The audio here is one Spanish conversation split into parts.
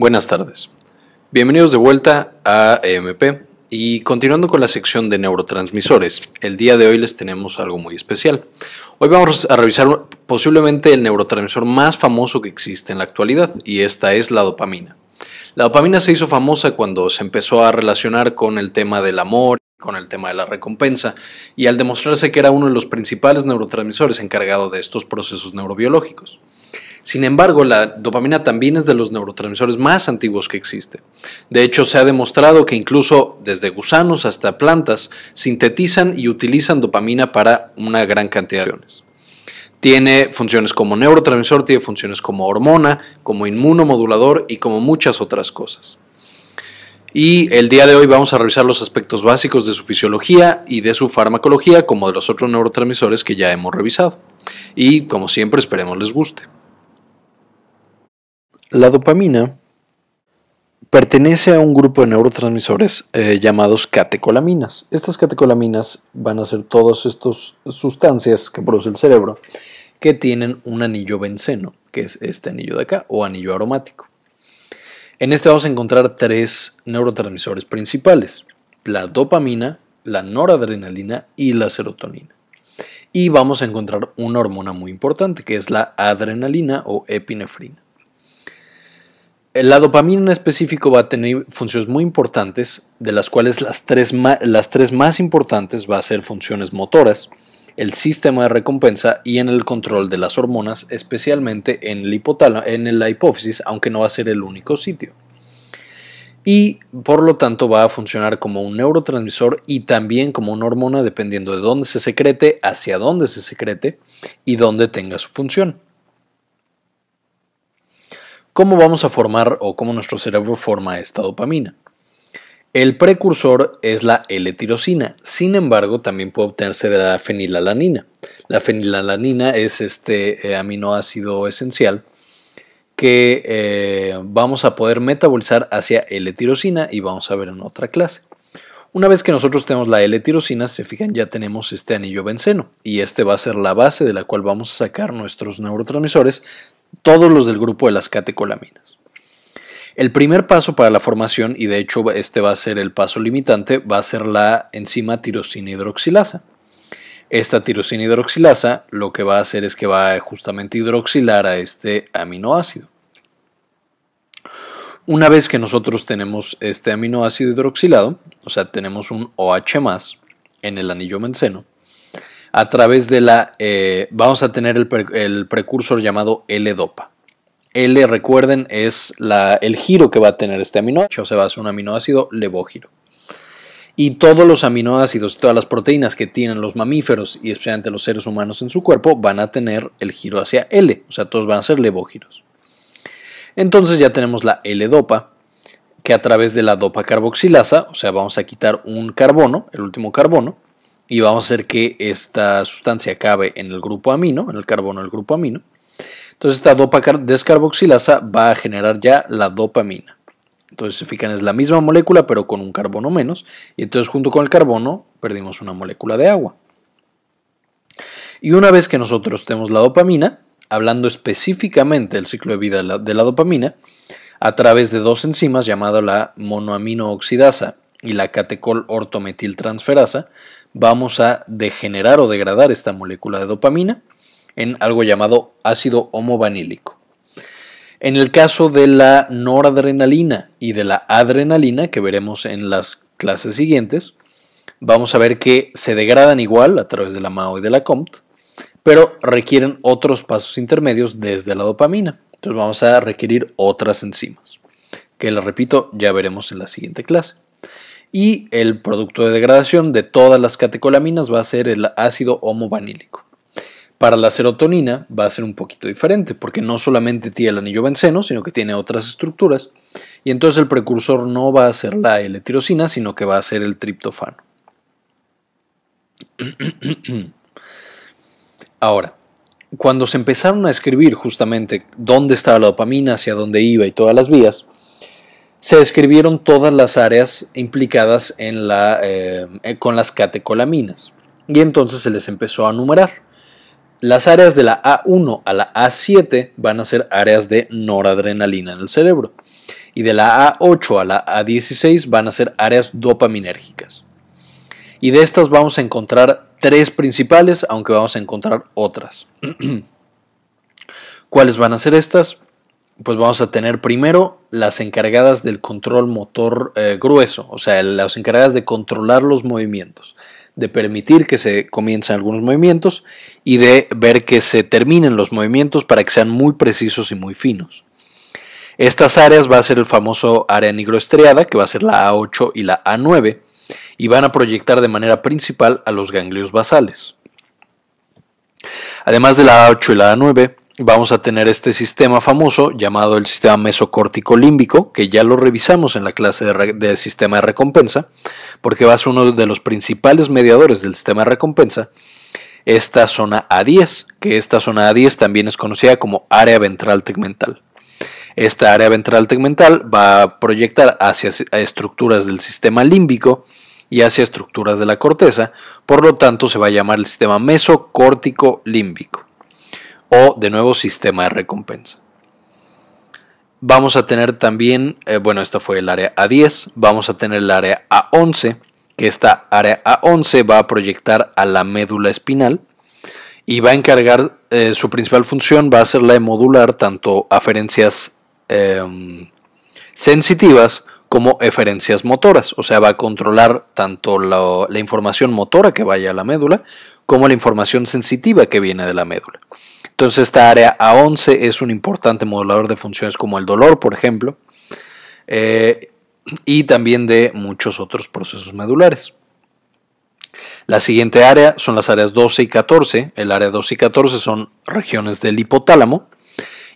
Buenas tardes. Bienvenidos de vuelta a EMP y continuando con la sección de neurotransmisores, el día de hoy les tenemos algo muy especial. Hoy vamos a revisar posiblemente el neurotransmisor más famoso que existe en la actualidad y esta es la dopamina. La dopamina se hizo famosa cuando se empezó a relacionar con el tema del amor con el tema de la recompensa, y al demostrarse que era uno de los principales neurotransmisores encargado de estos procesos neurobiológicos. Sin embargo, la dopamina también es de los neurotransmisores más antiguos que existe. De hecho, se ha demostrado que incluso desde gusanos hasta plantas sintetizan y utilizan dopamina para una gran cantidad de funciones. Tiene funciones como neurotransmisor, tiene funciones como hormona, como inmunomodulador y como muchas otras cosas. Y el día de hoy vamos a revisar los aspectos básicos de su fisiología y de su farmacología, como de los otros neurotransmisores que ya hemos revisado. Y como siempre, esperemos les guste. La dopamina pertenece a un grupo de neurotransmisores eh, llamados catecolaminas. Estas catecolaminas van a ser todas estas sustancias que produce el cerebro que tienen un anillo benceno, que es este anillo de acá, o anillo aromático. En este vamos a encontrar tres neurotransmisores principales, la dopamina, la noradrenalina y la serotonina. Y vamos a encontrar una hormona muy importante, que es la adrenalina o epinefrina. La dopamina en específico va a tener funciones muy importantes, de las cuales las tres, las tres más importantes va a ser funciones motoras, el sistema de recompensa y en el control de las hormonas, especialmente en, en la hipófisis, aunque no va a ser el único sitio. Y por lo tanto va a funcionar como un neurotransmisor y también como una hormona dependiendo de dónde se secrete, hacia dónde se secrete y dónde tenga su función. ¿Cómo vamos a formar o cómo nuestro cerebro forma esta dopamina? El precursor es la L-tirosina, sin embargo también puede obtenerse de la fenilalanina. La fenilalanina es este eh, aminoácido esencial que eh, vamos a poder metabolizar hacia L-tirosina y vamos a ver en otra clase. Una vez que nosotros tenemos la L-tirosina, se fijan, ya tenemos este anillo benceno y este va a ser la base de la cual vamos a sacar nuestros neurotransmisores todos los del grupo de las catecolaminas. El primer paso para la formación, y de hecho este va a ser el paso limitante, va a ser la enzima tirosina hidroxilasa. Esta tirosina hidroxilasa lo que va a hacer es que va a justamente hidroxilar a este aminoácido. Una vez que nosotros tenemos este aminoácido hidroxilado, o sea, tenemos un OH más en el anillo menceno, a través de la, eh, vamos a tener el, precursor llamado L-Dopa. L, recuerden, es la, el giro que va a tener este aminoácido, o se va a ser un aminoácido levógiro. Y todos los aminoácidos y todas las proteínas que tienen los mamíferos y especialmente los seres humanos en su cuerpo van a tener el giro hacia L, o sea, todos van a ser levógiros. Entonces ya tenemos la L-dopa, que a través de la dopa carboxilasa, o sea, vamos a quitar un carbono, el último carbono, y vamos a hacer que esta sustancia acabe en el grupo amino, en el carbono del grupo amino. Entonces esta dopa descarboxilasa va a generar ya la dopamina. Entonces, se fijan, es la misma molécula pero con un carbono menos y entonces junto con el carbono perdimos una molécula de agua. Y una vez que nosotros tenemos la dopamina, hablando específicamente del ciclo de vida de la dopamina, a través de dos enzimas llamadas la monoaminooxidasa y la catecol transferasa vamos a degenerar o degradar esta molécula de dopamina en algo llamado ácido homovanílico. En el caso de la noradrenalina y de la adrenalina, que veremos en las clases siguientes, vamos a ver que se degradan igual a través de la MAO y de la COMT, pero requieren otros pasos intermedios desde la dopamina. Entonces vamos a requerir otras enzimas, que les repito, ya veremos en la siguiente clase y el producto de degradación de todas las catecolaminas va a ser el ácido homovanílico. Para la serotonina va a ser un poquito diferente porque no solamente tiene el anillo benceno, sino que tiene otras estructuras y entonces el precursor no va a ser la L-tirosina, sino que va a ser el triptofano. Ahora, cuando se empezaron a escribir justamente dónde estaba la dopamina, hacia dónde iba y todas las vías, se describieron todas las áreas implicadas en la, eh, eh, con las catecolaminas y entonces se les empezó a numerar. Las áreas de la A1 a la A7 van a ser áreas de noradrenalina en el cerebro y de la A8 a la A16 van a ser áreas dopaminérgicas. Y de estas vamos a encontrar tres principales, aunque vamos a encontrar otras. ¿Cuáles van a ser estas? pues vamos a tener primero las encargadas del control motor eh, grueso, o sea, las encargadas de controlar los movimientos, de permitir que se comiencen algunos movimientos y de ver que se terminen los movimientos para que sean muy precisos y muy finos. Estas áreas va a ser el famoso área nigroestriada que va a ser la A8 y la A9, y van a proyectar de manera principal a los ganglios basales. Además de la A8 y la A9, vamos a tener este sistema famoso llamado el sistema mesocórtico límbico, que ya lo revisamos en la clase de, sistema de recompensa, porque va a ser uno de los principales mediadores del sistema de recompensa. Esta zona A10, que esta zona A10 también es conocida como área ventral tegmental. Esta área ventral tegmental va a proyectar hacia estructuras del sistema límbico y hacia estructuras de la corteza, por lo tanto se va a llamar el sistema mesocórtico límbico o de nuevo sistema de recompensa. Vamos a tener también, eh, bueno, esta fue el área A10, vamos a tener el área A11, que esta área A11 va a proyectar a la médula espinal y va a encargar eh, su principal función, va a ser la de modular tanto aferencias em, sensitivas como eferencias motoras, o sea, va a controlar tanto la información motora que vaya a la médula como la información sensitiva que viene de la médula. Entonces esta área A11 es un importante modulador de funciones como el dolor, por ejemplo, eh, y también de muchos otros procesos medulares. La siguiente área son las áreas 12 y 14. El área 12 y 14 son regiones del hipotálamo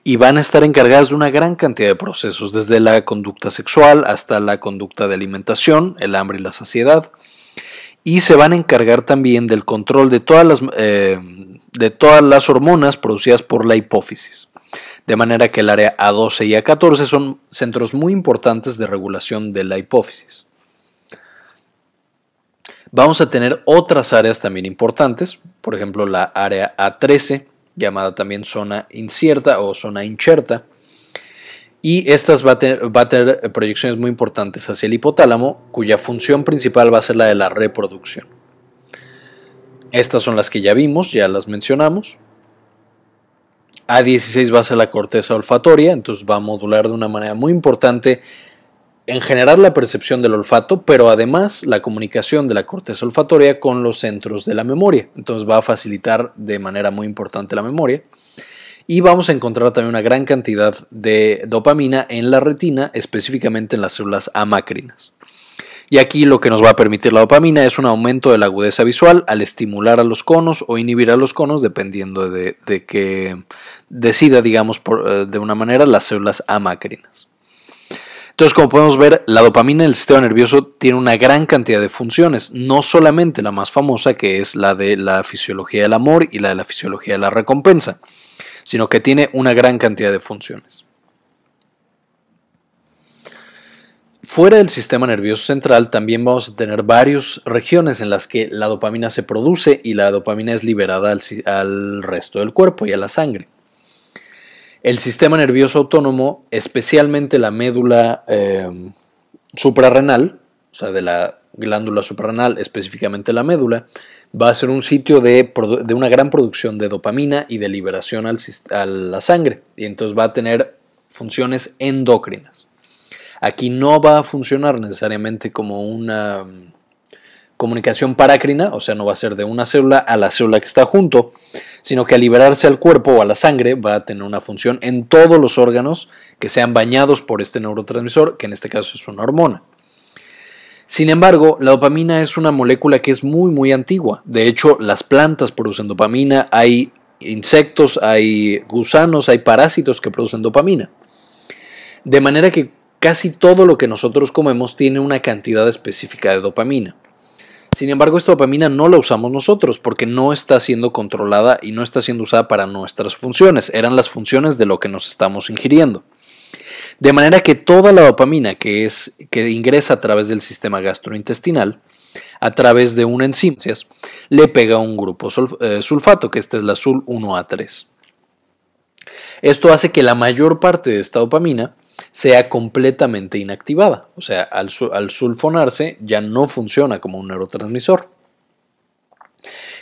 y van a estar encargadas de una gran cantidad de procesos, desde la conducta sexual hasta la conducta de alimentación, el hambre y la saciedad. Y se van a encargar también del control de todas las eh, de todas las hormonas producidas por la hipófisis. De manera que el área A12 y A14 son centros muy importantes de regulación de la hipófisis. Vamos a tener otras áreas también importantes, por ejemplo la área A13, llamada también zona incierta o zona incherta, y estas va va a, tener, proyecciones muy importantes hacia el hipotálamo, cuya función principal va a ser la de la reproducción. Estas son las que ya vimos, ya las mencionamos. A16 va a ser la corteza olfatoria, entonces va a modular de una manera muy importante en generar la percepción del olfato, pero además la comunicación de la corteza olfatoria con los centros de la memoria. Entonces va a facilitar de manera muy importante la memoria. Y vamos a encontrar también una gran cantidad de dopamina en la retina, específicamente en las células amacrinas. Y aquí lo que nos va a permitir la dopamina es un aumento de la agudeza visual al estimular a los conos o inhibir a los conos, dependiendo de, que decida, digamos, por, eh, de una manera, las células amacrinas. Entonces, como podemos ver, la dopamina en el sistema nervioso tiene una gran cantidad de funciones, no solamente la más famosa, que es la de la fisiología del amor y la de la fisiología de la recompensa, sino que tiene una gran cantidad de funciones. Fuera del sistema nervioso central también vamos a tener varias regiones en las que la dopamina se produce y la dopamina es liberada al, resto del cuerpo y a la sangre. El sistema nervioso autónomo, especialmente la médula em, suprarrenal, o sea, de la glándula suprarrenal, específicamente la médula, va a ser un sitio de, una gran producción de dopamina y de liberación a la sangre, y entonces va a tener funciones endócrinas. Aquí no va a funcionar necesariamente como una mm, comunicación parácrina, o sea, no va a ser de una célula a la célula que está junto, sino que al liberarse al cuerpo o a la sangre va a tener una función en todos los órganos que sean bañados por este neurotransmisor, que en este caso es una hormona. Sin embargo, la dopamina es una molécula que es muy muy antigua. De hecho, las plantas producen dopamina, hay insectos, hay gusanos, hay parásitos que producen dopamina. De manera que Casi todo lo que nosotros comemos tiene una cantidad específica de dopamina. Sin embargo, esta dopamina no la usamos nosotros porque no está siendo controlada y no está siendo usada para nuestras funciones. Eran las funciones de lo que nos estamos ingiriendo. De manera que toda la dopamina que, es, que ingresa a través del sistema gastrointestinal, a través de una enzima, le pega un grupo eh, sulfato, que esta es la sul 1A3. Esto hace que la mayor parte de esta dopamina sea completamente inactivada. O sea, al, sulfonarse ya no funciona como un neurotransmisor.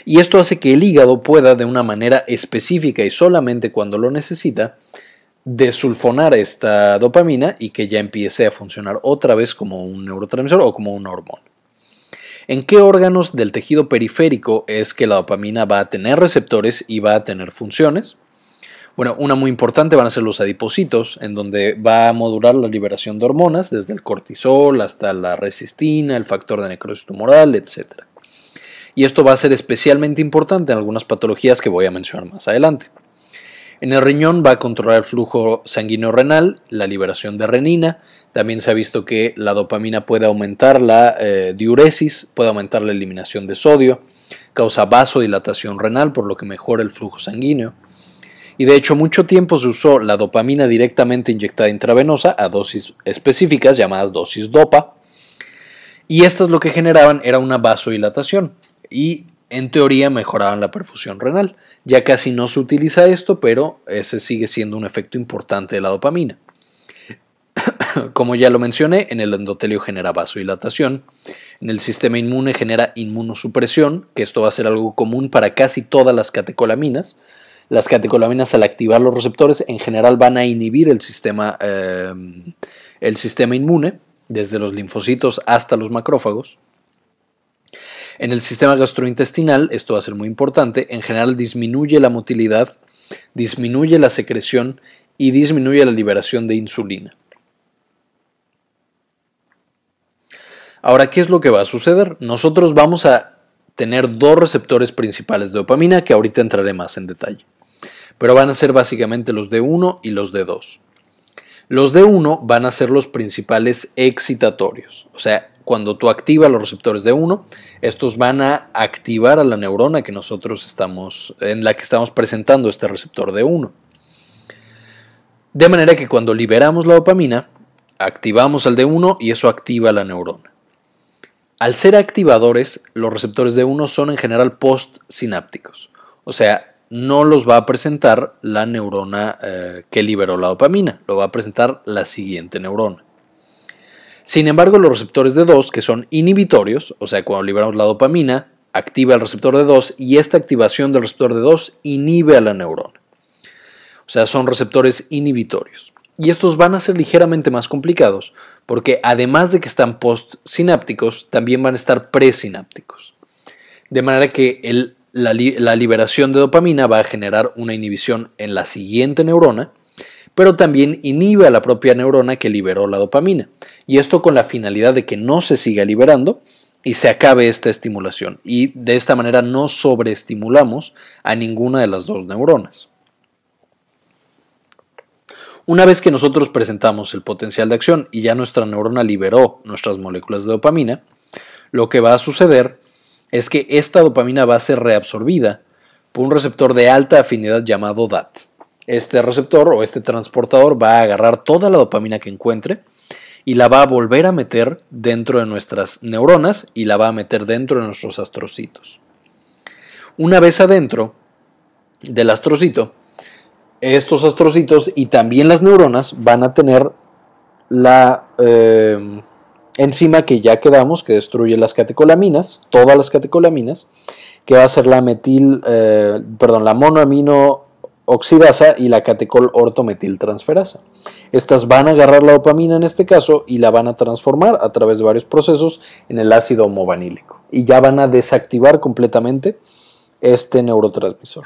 Y esto hace que el hígado pueda, de una manera específica y solamente cuando lo necesita, desulfonar esta dopamina y que ya empiece a funcionar otra vez como un neurotransmisor o como un hormona. ¿En qué órganos del tejido periférico es que la dopamina va a tener receptores y va a tener funciones? Bueno, una muy importante van a ser los adipocitos, en donde va a modular la liberación de hormonas, desde el cortisol hasta la resistina, el factor de necrosis tumoral, etc. Y esto va a ser especialmente importante en algunas patologías que voy a mencionar más adelante. En el riñón va a controlar el flujo sanguíneo renal, la liberación de renina. También se ha visto que la dopamina puede aumentar la eh, diuresis, puede aumentar la eliminación de sodio, causa vasodilatación renal, por lo que mejora el flujo sanguíneo y de hecho mucho tiempo se usó la dopamina directamente inyectada intravenosa a dosis específicas llamadas dosis DOPA y estas lo que generaban era una vasodilatación y en teoría mejoraban la perfusión renal. Ya casi no se utiliza esto, pero ese sigue siendo un efecto importante de la dopamina. Como ya lo mencioné, en el endotelio genera vasodilatación, en el sistema inmune genera inmunosupresión, que esto va a ser algo común para casi todas las catecolaminas, las catecolaminas al activar los receptores en general van a inhibir el sistema, eh, el sistema inmune, desde los linfocitos hasta los macrófagos. En el sistema gastrointestinal, esto va a ser muy importante, en general disminuye la motilidad, disminuye la secreción y disminuye la liberación de insulina. Ahora, ¿qué es lo que va a suceder? Nosotros vamos a tener dos receptores principales de dopamina que ahorita entraré más en detalle pero van a ser básicamente los de 1 y los de 2. Los de 1 van a ser los principales excitatorios, o sea, cuando tú activas los receptores de 1, estos van a activar a la neurona que nosotros estamos en la que estamos presentando este receptor de 1. De manera que cuando liberamos la dopamina, activamos al de 1 y eso activa la neurona. Al ser activadores, los receptores de 1 son en general postsinápticos, o sea, no los va a presentar la neurona eh, que liberó la dopamina, lo va a presentar la siguiente neurona. Sin embargo, los receptores de 2, que son inhibitorios, o sea, cuando liberamos la dopamina, activa el receptor de 2 y esta activación del receptor de 2 inhibe a la neurona. O sea, son receptores inhibitorios. Y estos van a ser ligeramente más complicados porque además de que están postsinápticos, también van a estar presinápticos. De manera que el la, liberación de dopamina va a generar una inhibición en la siguiente neurona, pero también inhibe a la propia neurona que liberó la dopamina, y esto con la finalidad de que no se siga liberando y se acabe esta estimulación, y de esta manera no sobreestimulamos a ninguna de las dos neuronas. Una vez que nosotros presentamos el potencial de acción y ya nuestra neurona liberó nuestras moléculas de dopamina, lo que va a suceder es que esta dopamina va a ser reabsorbida por un receptor de alta afinidad llamado DAT. Este receptor o este transportador va a agarrar toda la dopamina que encuentre y la va a volver a meter dentro de nuestras neuronas y la va a meter dentro de nuestros astrocitos. Una vez adentro del astrocito, estos astrocitos y también las neuronas van a tener la, eh, Encima que ya quedamos, que destruye las catecolaminas, todas las catecolaminas, que va a ser la metil, eh, perdón, la monoamino oxidasa y la catecol transferasa. Estas van a agarrar la dopamina en este caso y la van a transformar a través de varios procesos en el ácido homovanílico y ya van a desactivar completamente este neurotransmisor.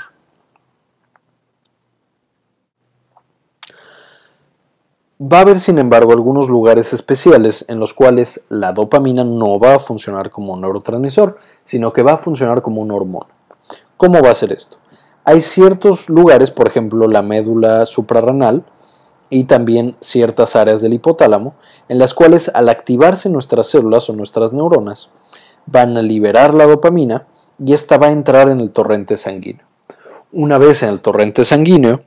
Va a haber, sin embargo, algunos lugares especiales en los cuales la dopamina no va a funcionar como un neurotransmisor, sino que va a funcionar como un hormona. ¿Cómo va a ser esto? Hay ciertos lugares, por ejemplo, la médula suprarrenal y también ciertas áreas del hipotálamo, en las cuales al activarse nuestras células o nuestras neuronas, van a liberar la dopamina y esta va a entrar en el torrente sanguíneo. Una vez en el torrente sanguíneo,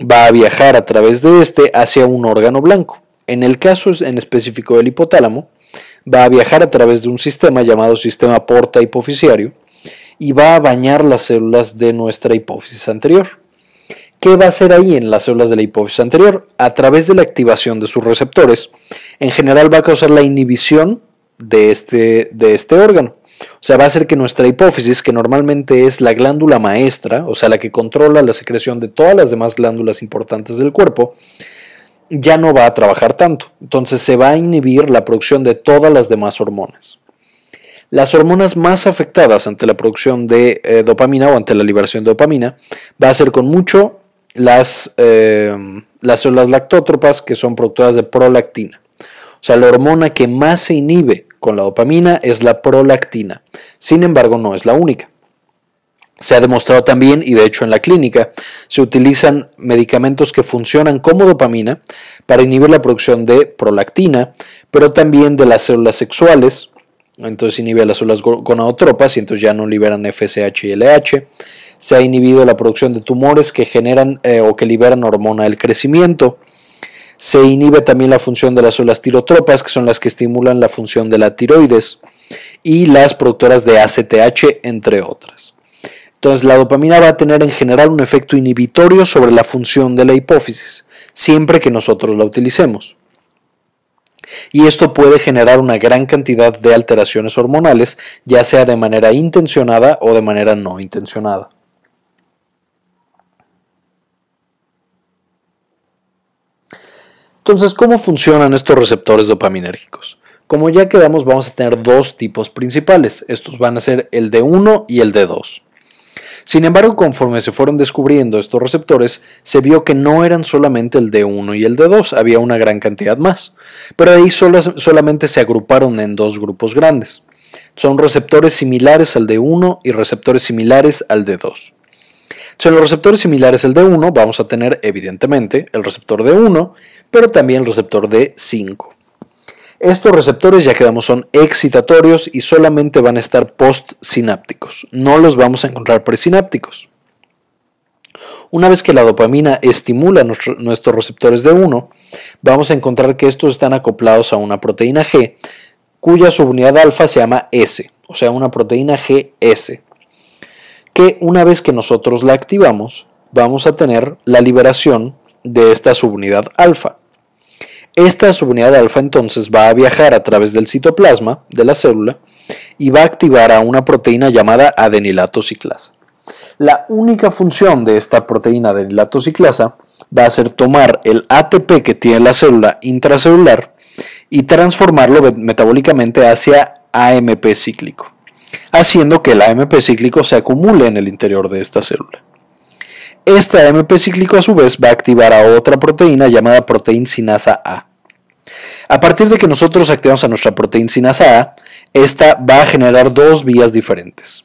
va a viajar a través de este hacia un órgano blanco. En el caso en específico del hipotálamo, va a viajar a través de un sistema llamado sistema porta hipoficiario y va a bañar las células de nuestra hipófisis anterior. ¿Qué va a hacer ahí en las células de la hipófisis anterior? A través de la activación de sus receptores, en general va a causar la inhibición de este, de este órgano. O sea, va a ser que nuestra hipófisis, que normalmente es la glándula maestra, o sea, la que controla la secreción de todas las demás glándulas importantes del cuerpo, ya no va a trabajar tanto. Entonces se va a inhibir la producción de todas las demás hormonas. Las hormonas más afectadas ante la producción de eh, dopamina o ante la liberación de dopamina va a ser con mucho las, eh, las células lactótropas que son productoras de prolactina. O sea, la hormona que más se inhibe con la dopamina es la prolactina. Sin embargo, no es la única. Se ha demostrado también, y de hecho en la clínica, se utilizan medicamentos que funcionan como dopamina para inhibir la producción de prolactina, pero también de las células sexuales, entonces inhibe las células gonadotropas y entonces ya no liberan FSH y LH. Se ha inhibido la producción de tumores que generan eh, o que liberan hormona del crecimiento. Se inhibe también la función de las células tirotropas, que son las que estimulan la función de la tiroides, y las productoras de ACTH, entre otras. Entonces, la dopamina va a tener en general un efecto inhibitorio sobre la función de la hipófisis, siempre que nosotros la utilicemos. Y esto puede generar una gran cantidad de alteraciones hormonales, ya sea de manera intencionada o de manera no intencionada. Entonces, ¿cómo funcionan estos receptores dopaminérgicos? Como ya quedamos, vamos a tener dos tipos principales. Estos van a ser el D1 y el D2. Sin embargo, conforme se fueron descubriendo estos receptores, se vio que no eran solamente el D1 y el D2, había una gran cantidad más. Pero ahí solamente se agruparon en dos grupos grandes. Son receptores similares al D1 y receptores similares al D2. Si los receptores similares al D1 vamos a tener evidentemente el receptor D1, pero también el receptor D5. Estos receptores, ya quedamos, son excitatorios y solamente van a estar postsinápticos. No los vamos a encontrar presinápticos. Una vez que la dopamina estimula nuestros receptores d 1, vamos a encontrar que estos están acoplados a una proteína G, cuya subunidad alfa se llama S, o sea, una proteína GS una vez que nosotros la activamos, vamos a tener la liberación de esta subunidad alfa. Esta subunidad alfa entonces va a viajar a través del citoplasma de la célula y va a activar a una proteína llamada adenilato ciclasa. La única función de esta proteína adenilato ciclasa va a ser tomar el ATP que tiene la célula intracelular y transformarlo metabólicamente hacia AMP cíclico haciendo que el AMP cíclico se acumule en el interior de esta célula. Este AMP cíclico a su vez va a activar a otra proteína llamada proteína sinasa A. A partir de que nosotros activamos a nuestra proteína sinasa A, esta va a generar dos vías diferentes.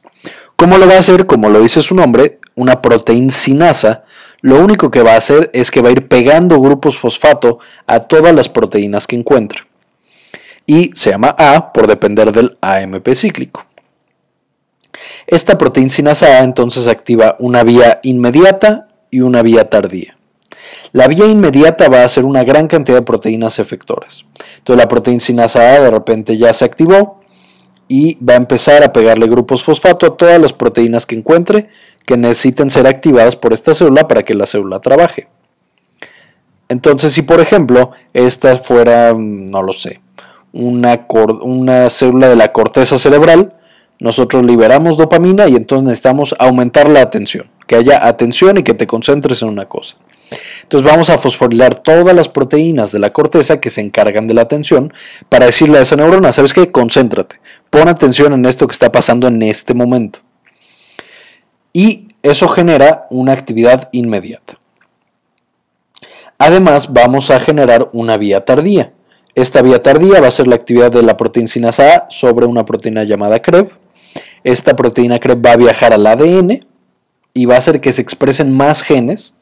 ¿Cómo lo va a hacer? Como lo dice su nombre, una proteína sinasa, lo único que va a hacer es que va a ir pegando grupos fosfato a todas las proteínas que encuentra. Y se llama A por depender del AMP cíclico. Esta sinasa A entonces activa una vía inmediata y una vía tardía. La vía inmediata va a ser una gran cantidad de proteínas efectoras. Entonces la proteína A de repente ya se activó y va a empezar a pegarle grupos fosfato a todas las proteínas que encuentre que necesiten ser activadas por esta célula para que la célula trabaje. Entonces, si por ejemplo esta fuera, mm, no lo sé, una, una célula de la corteza cerebral, nosotros liberamos dopamina y entonces necesitamos aumentar la atención, que haya atención y que te concentres en una cosa. Entonces vamos a fosforilar todas las proteínas de la corteza que se encargan de la atención para decirle a esa neurona, ¿sabes qué? Concéntrate, pon atención en esto que está pasando en este momento. Y eso genera una actividad inmediata. Además, vamos a generar una vía tardía. Esta vía tardía va a ser la actividad de la proteína sinasa A sobre una proteína llamada CREB esta proteína CREP va a viajar al ADN y va a hacer que se expresen más genes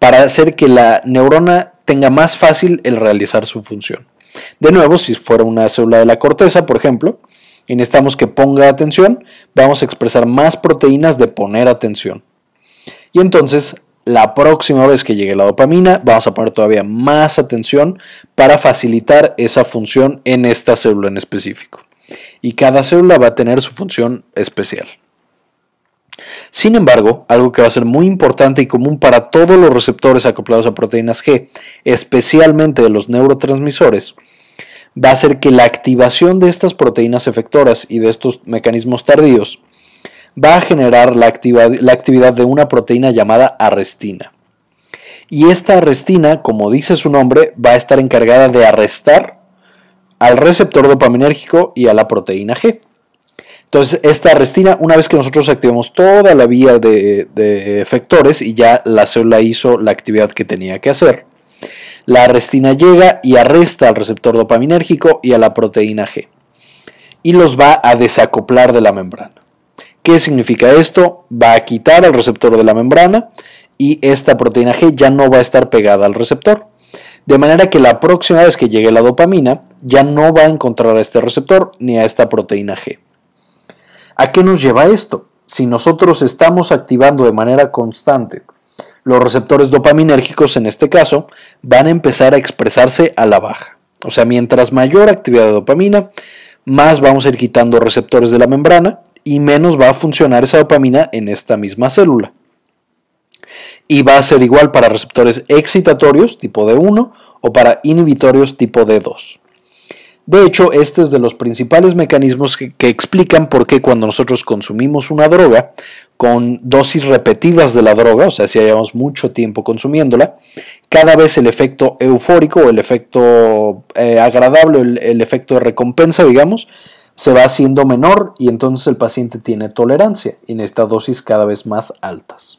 para hacer que la neurona tenga más fácil el realizar su función. De nuevo, si fuera una célula de la corteza, por ejemplo, y necesitamos que ponga atención, vamos a expresar más proteínas de poner atención. Y entonces, la próxima vez que llegue la dopamina, vamos a poner todavía más atención para facilitar esa función en esta célula en específico y cada célula va a tener su función especial. Sin embargo, algo que va a ser muy importante y común para todos los receptores acoplados a proteínas G, especialmente de los neurotransmisores, va a ser que la activación de estas proteínas efectoras y de estos mecanismos tardíos va a generar la, actividad de una proteína llamada arrestina. Y esta arrestina, como dice su nombre, va a estar encargada de arrestar al receptor dopaminérgico y a la proteína G. Entonces, esta restina, una vez que nosotros activamos toda la vía de, de efectores y ya la célula hizo la actividad que tenía que hacer, la restina llega y arresta al receptor dopaminérgico y a la proteína G y los va a desacoplar de la membrana. ¿Qué significa esto? Va a quitar al receptor de la membrana y esta proteína G ya no va a estar pegada al receptor. De manera que la próxima vez que llegue la dopamina ya no va a encontrar a este receptor ni a esta proteína G. ¿A qué nos lleva esto? Si nosotros estamos activando de manera constante los receptores dopaminérgicos, en este caso, van a empezar a expresarse a la baja. O sea, mientras mayor actividad de dopamina, más vamos a ir quitando receptores de la membrana y menos va a funcionar esa dopamina en esta misma célula y va a ser igual para receptores excitatorios tipo D1 o para inhibitorios tipo D2. De hecho, este es de los principales mecanismos que, explican por qué cuando nosotros consumimos una droga con dosis repetidas de la droga, o sea, si llevamos mucho tiempo consumiéndola, cada vez el efecto eufórico el efecto eh, agradable, el, efecto de recompensa, digamos, se va haciendo menor y entonces el paciente tiene tolerancia y estas dosis cada vez más altas.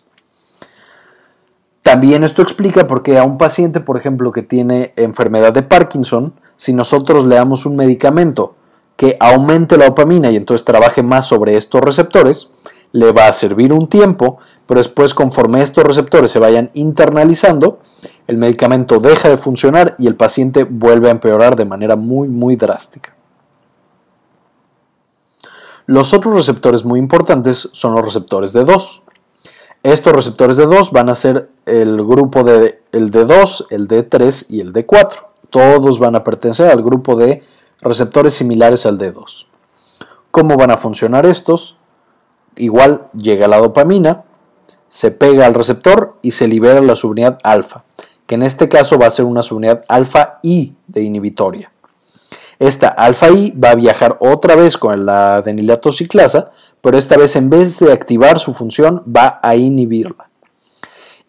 También esto explica por qué a un paciente, por ejemplo, que tiene enfermedad de Parkinson, si nosotros le damos un medicamento que aumente la dopamina y entonces trabaje más sobre estos receptores, le va a servir un tiempo, pero después conforme estos receptores se vayan internalizando, el medicamento deja de funcionar y el paciente vuelve a empeorar de manera muy, muy drástica. Los otros receptores muy importantes son los receptores de 2. Estos receptores de 2 van a ser el grupo de el D2, el D3 y el D4. Todos van a pertenecer al grupo de receptores similares al D2. ¿Cómo van a funcionar estos? Igual llega la dopamina, se pega al receptor y se libera la subunidad alfa, que en este caso va a ser una subunidad alfa I de inhibitoria. Esta alfa I va a viajar otra vez con la adenilatociclasa pero esta vez en vez de activar su función va a inhibirla.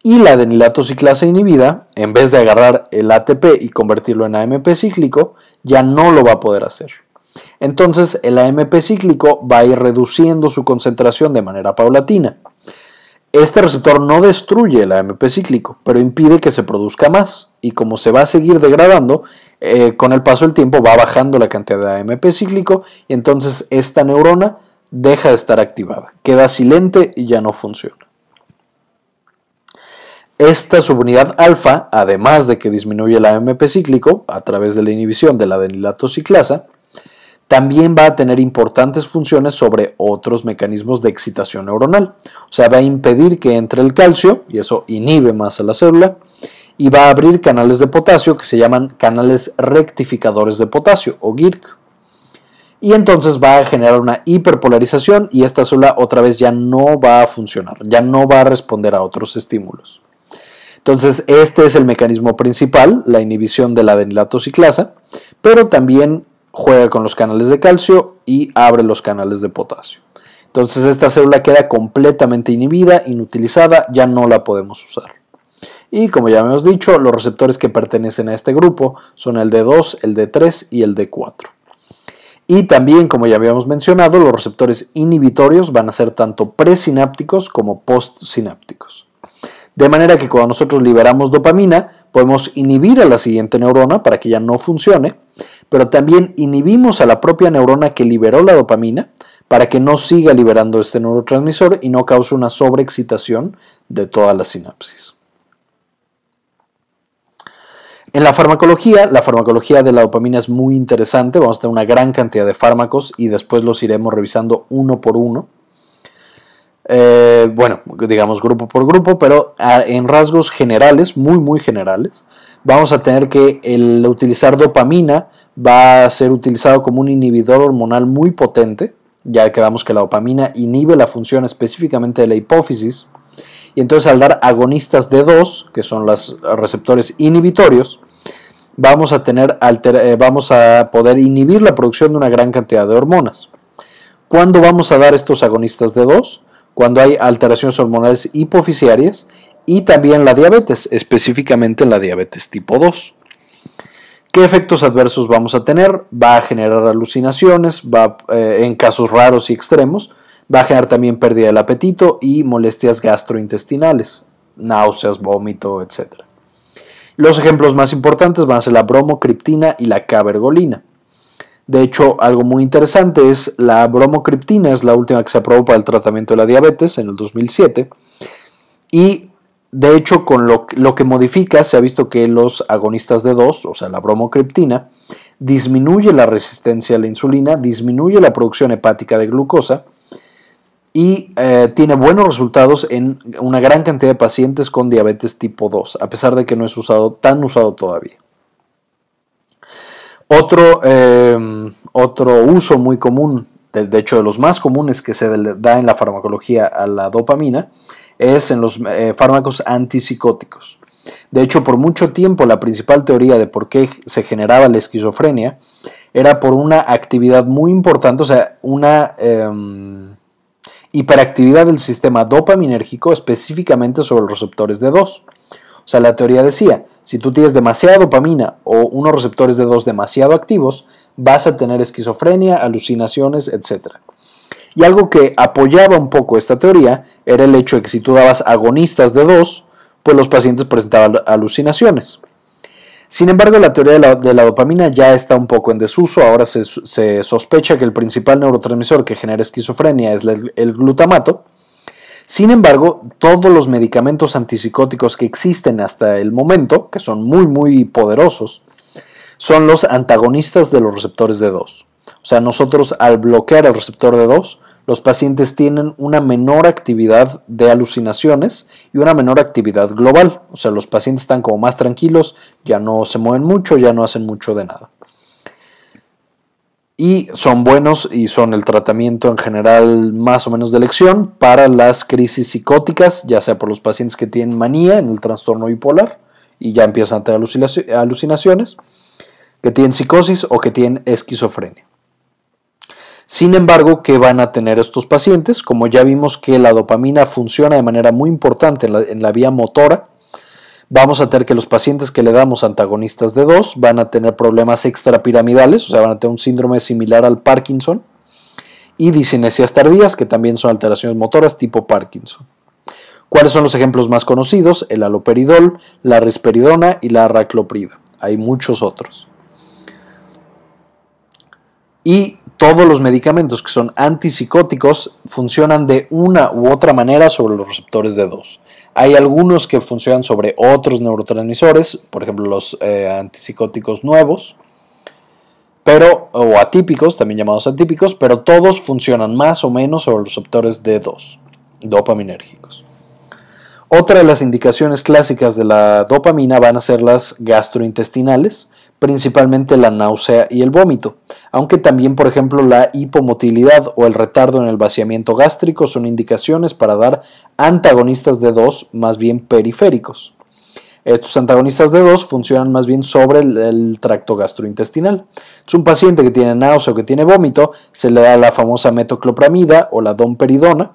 Y la ciclase inhibida, en vez de agarrar el ATP y convertirlo en AMP cíclico, ya no lo va a poder hacer. Entonces el AMP cíclico va a ir reduciendo su concentración de manera paulatina. Este receptor no destruye el AMP cíclico, pero impide que se produzca más, y como se va a seguir degradando, eh, con el paso del tiempo va bajando la cantidad de AMP cíclico, y entonces esta neurona deja de estar activada, queda silente y ya no funciona. Esta subunidad alfa, además de que disminuye el AMP cíclico a través de la inhibición de la adenilato ciclasa, también va a tener importantes funciones sobre otros mecanismos de excitación neuronal. O sea, va a impedir que entre el calcio, y eso inhibe más a la célula, y va a abrir canales de potasio que se llaman canales rectificadores de potasio o GIRC y entonces va a generar una hiperpolarización y esta célula otra vez ya no va a funcionar, ya no va a responder a otros estímulos. Entonces, este es el mecanismo principal, la inhibición de la adenilatociclasa, pero también juega con los canales de calcio y abre los canales de potasio. Entonces, esta célula queda completamente inhibida, inutilizada, ya no la podemos usar. Y como ya hemos dicho, los receptores que pertenecen a este grupo son el D2, el D3 y el D4. Y también, como ya habíamos mencionado, los receptores inhibitorios van a ser tanto presinápticos como postsinápticos. De manera que cuando nosotros liberamos dopamina, podemos inhibir a la siguiente neurona para que ya no funcione, pero también inhibimos a la propia neurona que liberó la dopamina para que no siga liberando este neurotransmisor y no cause una sobreexcitación de toda la sinapsis. En la farmacología, la farmacología de la dopamina es muy interesante. Vamos a tener una gran cantidad de fármacos y después los iremos revisando uno por uno. Eh, bueno, digamos grupo por grupo, pero ah, en rasgos generales, muy, muy generales, vamos a tener que el utilizar dopamina va a ser utilizado como un inhibidor hormonal muy potente. Ya que damos que la dopamina inhibe la función específicamente de la hipófisis, y entonces al dar agonistas de 2, que son los receptores inhibitorios, vamos a, tener eh, vamos a poder inhibir la producción de una gran cantidad de hormonas. ¿Cuándo vamos a dar estos agonistas de 2? Cuando hay alteraciones hormonales hipofisiarias y también la diabetes, específicamente la diabetes tipo 2. ¿Qué efectos adversos vamos a tener? Va a generar alucinaciones, va, eh, en casos raros y extremos, Va a generar también pérdida del apetito y molestias gastrointestinales, náuseas, vómito, etc. Los ejemplos más importantes van a ser la bromocriptina y la cabergolina. De hecho, algo muy interesante es la bromocriptina, es la última que se aprobó para el tratamiento de la diabetes en el 2007. Y de hecho, con lo, lo que modifica, se ha visto que los agonistas de 2, o sea, la bromocriptina, disminuye la resistencia a la insulina, disminuye la producción hepática de glucosa y eh, tiene buenos resultados en una gran cantidad de pacientes con diabetes tipo 2, a pesar de que no es usado tan usado todavía. Otro, em, otro uso muy común, de, hecho de los más comunes que se da en la farmacología a la dopamina, es en los eh, fármacos antipsicóticos. De hecho, por mucho tiempo la principal teoría de por qué se generaba la esquizofrenia era por una actividad muy importante, o sea, una em, y para actividad del sistema dopaminérgico específicamente sobre los receptores de 2. O sea, la teoría decía, si tú tienes demasiada dopamina o unos receptores de 2 demasiado activos, vas a tener esquizofrenia, alucinaciones, etc. Y algo que apoyaba un poco esta teoría era el hecho de que si tú dabas agonistas de 2, pues los pacientes presentaban alucinaciones. Sin embargo, la teoría de la, dopamina ya está un poco en desuso. Ahora se, sospecha que el principal neurotransmisor que genera esquizofrenia es el, glutamato. Sin embargo, todos los medicamentos antipsicóticos que existen hasta el momento, que son muy muy poderosos, son los antagonistas de los receptores de 2. O sea, nosotros al bloquear el receptor de 2, los pacientes tienen una menor actividad de alucinaciones y una menor actividad global. O sea, los pacientes están como más tranquilos, ya no se mueven mucho, ya no hacen mucho de nada. Y son buenos y son el tratamiento en general más o menos de elección para las crisis psicóticas, ya sea por los pacientes que tienen manía en el trastorno bipolar y ya empiezan a tener alucinaciones, que tienen psicosis o que tienen esquizofrenia. Sin embargo, ¿qué van a tener estos pacientes? Como ya vimos que la dopamina funciona de manera muy importante en la, vía motora, vamos a tener que los pacientes que le damos antagonistas de 2 van a tener problemas extrapiramidales, o sea, van a tener un síndrome similar al Parkinson y disinesias tardías, que también son alteraciones motoras tipo Parkinson. ¿Cuáles son los ejemplos más conocidos? El aloperidol, la risperidona y la racloprida. Hay muchos otros. Y todos los medicamentos que son antipsicóticos funcionan de una u otra manera sobre los receptores de 2. Hay algunos que funcionan sobre otros neurotransmisores, por ejemplo los eh, antipsicóticos nuevos, pero, o atípicos, también llamados atípicos, pero todos funcionan más o menos sobre los receptores de 2, dopaminérgicos. Otra de las indicaciones clásicas de la dopamina van a ser las gastrointestinales, principalmente la náusea y el vómito, aunque también por ejemplo la hipomotilidad o el retardo en el vaciamiento gástrico son indicaciones para dar antagonistas de 2 más bien periféricos. Estos antagonistas de 2 funcionan más bien sobre el, tracto gastrointestinal. Si un paciente que tiene náusea o que tiene vómito, se le da la famosa metoclopramida o la domperidona,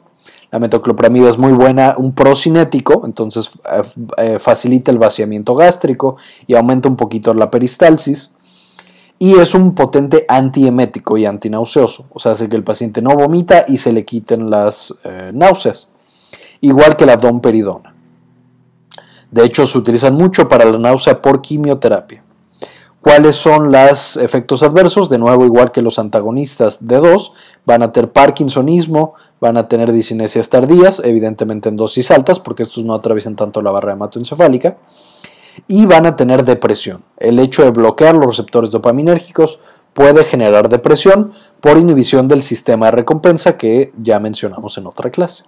la metoclopramida es muy buena, un procinético, entonces eh, eh, facilita el vaciamiento gástrico y aumenta un poquito la peristalsis. Y es un potente antiemético y antinauseoso, o sea, hace que el paciente no vomita y se le quiten las eh, náuseas, igual que la domperidona. De hecho, se utilizan mucho para la náusea por quimioterapia. ¿Cuáles son los efectos adversos? De nuevo, igual que los antagonistas de 2, van a tener parkinsonismo, van a tener disinesias tardías, evidentemente en dosis altas, porque estos no atraviesan tanto la barra hematoencefálica, y van a tener depresión. El hecho de bloquear los receptores dopaminérgicos puede generar depresión por inhibición del sistema de recompensa que ya mencionamos en otra clase.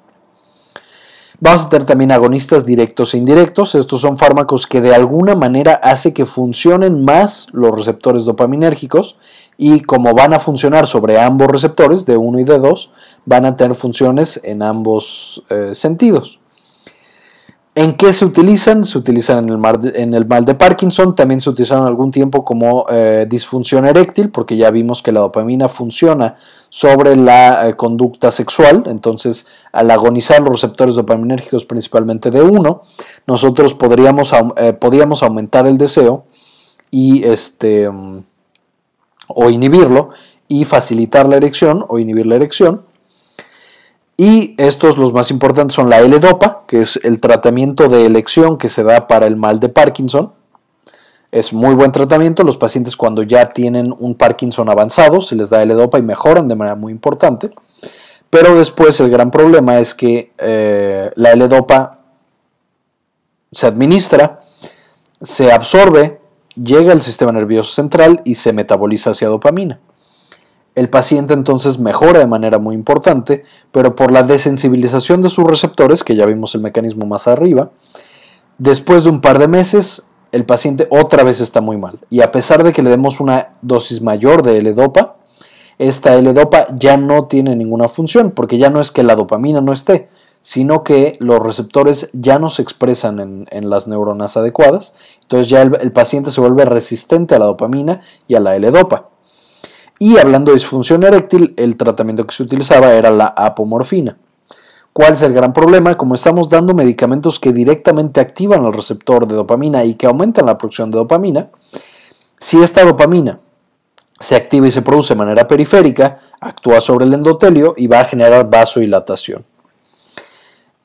Vamos a tener también agonistas directos e indirectos. Estos son fármacos que de alguna manera hace que funcionen más los receptores dopaminérgicos y como van a funcionar sobre ambos receptores, de 1 y de 2, van a tener funciones en ambos eh, sentidos. ¿En qué se utilizan? Se utilizan en el, mal de, Parkinson, también se utilizaron algún tiempo como eh, disfunción eréctil, porque ya vimos que la dopamina funciona sobre la eh, conducta sexual. Entonces, al agonizar los receptores dopaminérgicos, principalmente de uno, nosotros podríamos, eh, aumentar el deseo y este mm, o inhibirlo y facilitar la erección o inhibir la erección. Y estos los más importantes son la L-Dopa, que es el tratamiento de elección que se da para el mal de Parkinson, es muy buen tratamiento. Los pacientes cuando ya tienen un Parkinson avanzado, se les da L-Dopa y mejoran de manera muy importante. Pero después el gran problema es que eh, la L-Dopa se administra, se absorbe, llega al sistema nervioso central y se metaboliza hacia dopamina. El paciente entonces mejora de manera muy importante, pero por la desensibilización de sus receptores, que ya vimos el mecanismo más arriba, después de un par de meses el paciente otra vez está muy mal. Y a pesar de que le demos una dosis mayor de L-Dopa, esta L-Dopa ya no tiene ninguna función, porque ya no es que la dopamina no esté, sino que los receptores ya no se expresan en, las neuronas adecuadas. Entonces ya el, paciente se vuelve resistente a la dopamina y a la L-Dopa. Y hablando de disfunción eréctil, el tratamiento que se utilizaba era la apomorfina. ¿Cuál es el gran problema? Como estamos dando medicamentos que directamente activan el receptor de dopamina y que aumentan la producción de dopamina, si esta dopamina se activa y se produce de manera periférica, actúa sobre el endotelio y va a generar vasodilatación.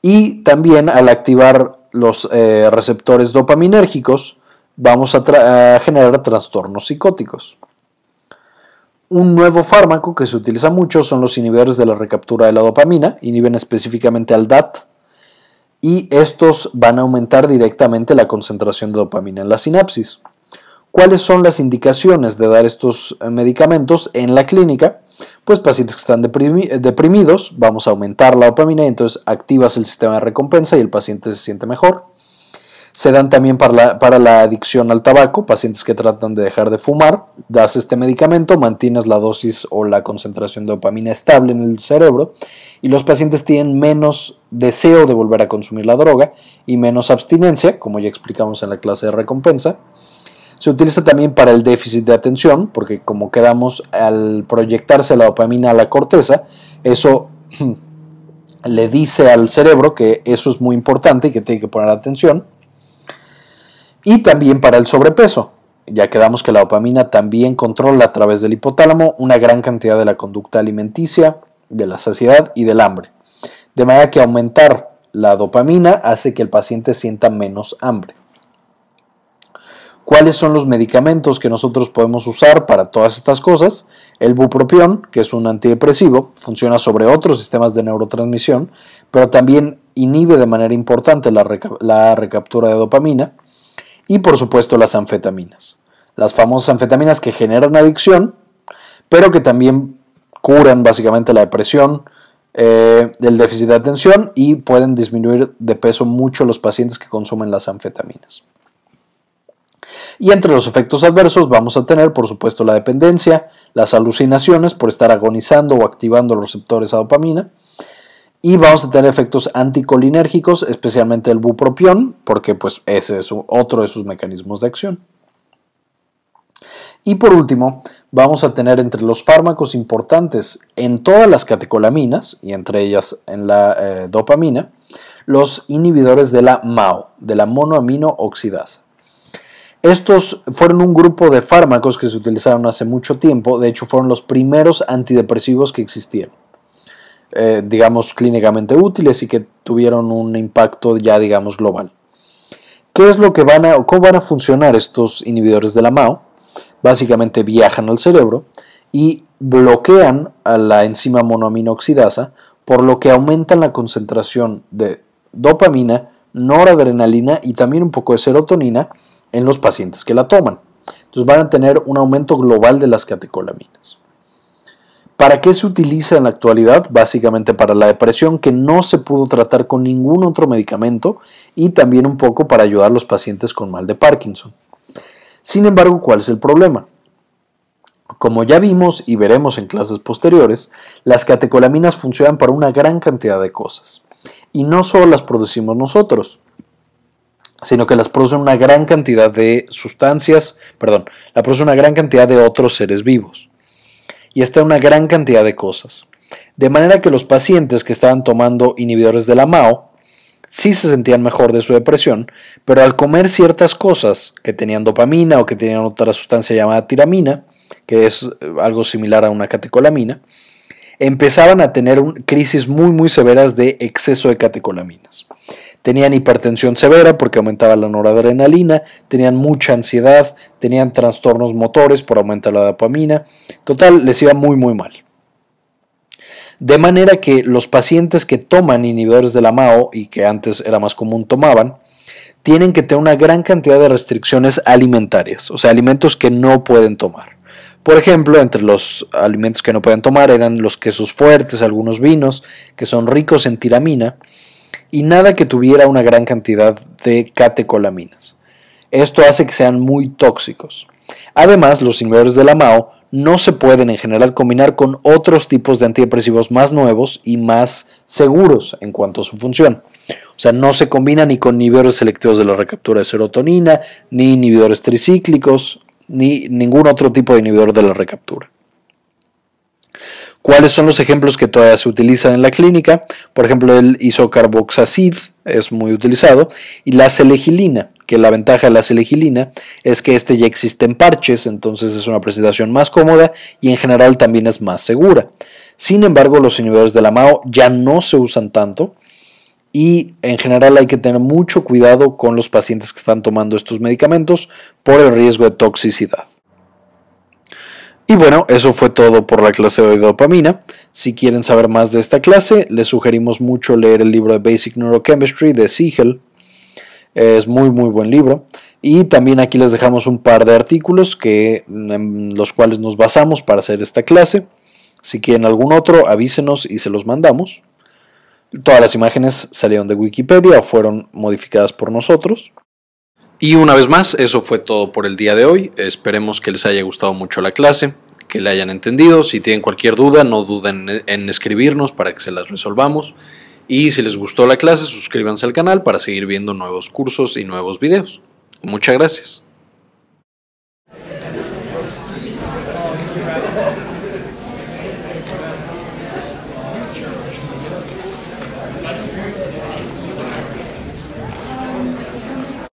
Y también al activar los eh, receptores dopaminérgicos, vamos a generar trastornos psicóticos. Un nuevo fármaco que se utiliza mucho son los inhibidores de la recaptura de la dopamina, inhiben específicamente al DAT, y estos van a aumentar directamente la concentración de dopamina en la sinapsis. ¿Cuáles son las indicaciones de dar estos medicamentos en la clínica? Pues pacientes que están deprimidos, vamos a aumentar la dopamina y entonces activas el sistema de recompensa y el paciente se siente mejor. Se dan también para la, para la adicción al tabaco, pacientes que tratan de dejar de fumar, das este medicamento, mantienes la dosis o la concentración de dopamina estable en el cerebro y los pacientes tienen menos deseo de volver a consumir la droga y menos abstinencia, como ya explicamos en la clase de recompensa. Se utiliza también para el déficit de atención, porque como quedamos al proyectarse la dopamina a la corteza, eso le dice al cerebro que eso es muy importante y que tiene que poner atención y también para el sobrepeso. Ya quedamos que la dopamina también controla a través del hipotálamo una gran cantidad de la conducta alimenticia, de la saciedad y del hambre. De manera que aumentar la dopamina hace que el paciente sienta menos hambre. ¿Cuáles son los medicamentos que nosotros podemos usar para todas estas cosas? El bupropión, que es un antidepresivo, funciona sobre otros sistemas de neurotransmisión, pero también inhibe de manera importante la recaptura de dopamina y por supuesto las anfetaminas. Las famosas anfetaminas que generan adicción, pero que también curan básicamente la depresión, eh, el déficit de atención y pueden disminuir de peso mucho los pacientes que consumen las anfetaminas. Y entre los efectos adversos vamos a tener, por supuesto, la dependencia, las alucinaciones por estar agonizando o activando los receptores a dopamina, y vamos a tener efectos anticolinérgicos, especialmente el bupropión, porque pues ese es otro de sus mecanismos de acción. Y por último, vamos a tener entre los fármacos importantes en todas las catecolaminas y entre ellas en la eh, dopamina, los inhibidores de la MAO, de la monoamino oxidasa. Estos fueron un grupo de fármacos que se utilizaron hace mucho tiempo, de hecho fueron los primeros antidepresivos que existieron. Eh, digamos, clínicamente útiles y que tuvieron un impacto ya, digamos, global. ¿Qué es lo que van a, cómo van a funcionar estos inhibidores de la MAO? Básicamente viajan al cerebro y bloquean a la enzima monoaminoxidasa, por lo que aumentan la concentración de dopamina, noradrenalina y también un poco de serotonina en los pacientes que la toman. Entonces van a tener un aumento global de las catecolaminas. ¿Para qué se utiliza en la actualidad? Básicamente para la depresión que no se pudo tratar con ningún otro medicamento y también un poco para ayudar a los pacientes con mal de Parkinson. Sin embargo, ¿cuál es el problema? Como ya vimos y veremos en clases posteriores, las catecolaminas funcionan para una gran cantidad de cosas. Y no solo las producimos nosotros, sino que las producen una gran cantidad de sustancias, perdón, la producen una gran cantidad de otros seres vivos y hasta una gran cantidad de cosas. De manera que los pacientes que estaban tomando inhibidores de la MAO sí se sentían mejor de su depresión, pero al comer ciertas cosas que tenían dopamina o que tenían otra sustancia llamada tiramina, que es eh, algo similar a una catecolamina, empezaban a tener crisis muy muy severas de exceso de catecolaminas. Tenían hipertensión severa porque aumentaba la noradrenalina, tenían mucha ansiedad, tenían trastornos motores por aumentar la dopamina. Total, les iba muy, muy mal. De manera que los pacientes que toman inhibidores de la MAO y que antes era más común tomaban, tienen que tener una gran cantidad de restricciones alimentarias, o sea, alimentos que no pueden tomar. Por ejemplo, entre los alimentos que no pueden tomar eran los quesos fuertes, algunos vinos que son ricos en tiramina y nada que tuviera una gran cantidad de catecolaminas. Esto hace que sean muy tóxicos. Además, los inhibidores de la MAO no se pueden en general combinar con otros tipos de antidepresivos más nuevos y más seguros en cuanto a su función. O sea, no se combina ni con inhibidores selectivos de la recaptura de serotonina, ni inhibidores tricíclicos, ni ningún otro tipo de inhibidor de la recaptura. ¿Cuáles son los ejemplos que todavía se utilizan en la clínica? Por ejemplo, el isocarboxacid es muy utilizado y la selegilina, que la ventaja de la selegilina es que este ya existe en parches, entonces es una presentación más cómoda y en general también es más segura. Sin embargo, los inhibidores de la MAO ya no se usan tanto y en general hay que tener mucho cuidado con los pacientes que están tomando estos medicamentos por el riesgo de toxicidad. Y bueno, eso fue todo por la clase de dopamina. Si quieren saber más de esta clase, les sugerimos mucho leer el libro de Basic Neurochemistry de Siegel. Es muy muy buen libro. Y también aquí les dejamos un par de artículos que, en los cuales nos basamos para hacer esta clase. Si quieren algún otro, avísenos y se los mandamos. Todas las imágenes salieron de Wikipedia o fueron modificadas por nosotros. Y una vez más, eso fue todo por el día de hoy. Esperemos que les haya gustado mucho la clase que la hayan entendido. Si tienen cualquier duda, no duden en escribirnos para que se las resolvamos. Y si les gustó la clase, suscríbanse al canal para seguir viendo nuevos cursos y nuevos videos. Muchas gracias.